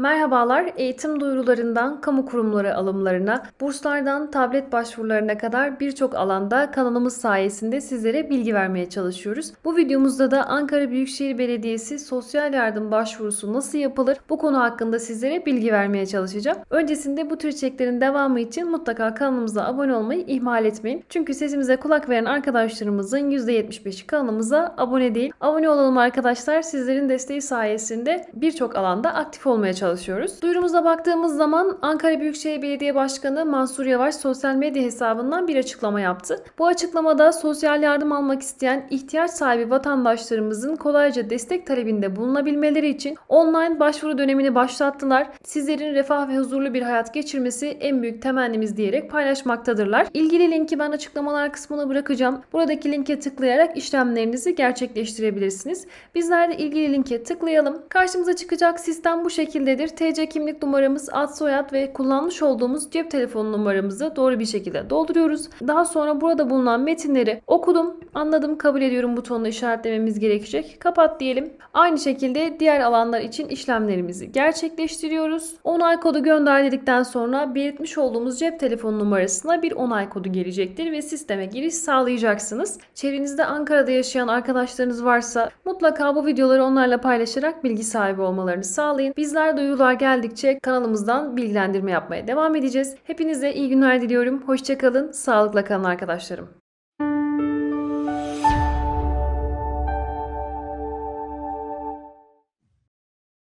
Merhabalar, eğitim duyurularından kamu kurumları alımlarına, burslardan tablet başvurularına kadar birçok alanda kanalımız sayesinde sizlere bilgi vermeye çalışıyoruz. Bu videomuzda da Ankara Büyükşehir Belediyesi sosyal yardım başvurusu nasıl yapılır bu konu hakkında sizlere bilgi vermeye çalışacağım. Öncesinde bu tür içeriklerin devamı için mutlaka kanalımıza abone olmayı ihmal etmeyin. Çünkü sesimize kulak veren arkadaşlarımızın %75'i kanalımıza abone değil. Abone olalım arkadaşlar, sizlerin desteği sayesinde birçok alanda aktif olmaya çalışıyoruz çalışıyoruz. Duyurumuza baktığımız zaman Ankara Büyükşehir Belediye Başkanı Mansur Yavaş sosyal medya hesabından bir açıklama yaptı. Bu açıklamada sosyal yardım almak isteyen ihtiyaç sahibi vatandaşlarımızın kolayca destek talebinde bulunabilmeleri için online başvuru dönemini başlattılar. Sizlerin refah ve huzurlu bir hayat geçirmesi en büyük temennimiz diyerek paylaşmaktadırlar. İlgili linki ben açıklamalar kısmına bırakacağım. Buradaki linke tıklayarak işlemlerinizi gerçekleştirebilirsiniz. Bizler de ilgili linke tıklayalım. Karşımıza çıkacak sistem bu şekilde süredir TC kimlik numaramız, ad soyad ve kullanmış olduğumuz cep telefonu numaramızı doğru bir şekilde dolduruyoruz. Daha sonra burada bulunan metinleri okudum, anladım, kabul ediyorum butonunu işaretlememiz gerekecek. Kapat diyelim. Aynı şekilde diğer alanlar için işlemlerimizi gerçekleştiriyoruz. Onay kodu gönder dedikten sonra belirtmiş olduğumuz cep telefonu numarasına bir onay kodu gelecektir ve sisteme giriş sağlayacaksınız. Çevrenizde Ankara'da yaşayan arkadaşlarınız varsa mutlaka bu videoları onlarla paylaşarak bilgi sahibi olmalarını sağlayın. Bizler de duyurular geldikçe kanalımızdan bilgilendirme yapmaya devam edeceğiz. Hepinize iyi günler diliyorum. Hoşçakalın. Sağlıkla kalın arkadaşlarım.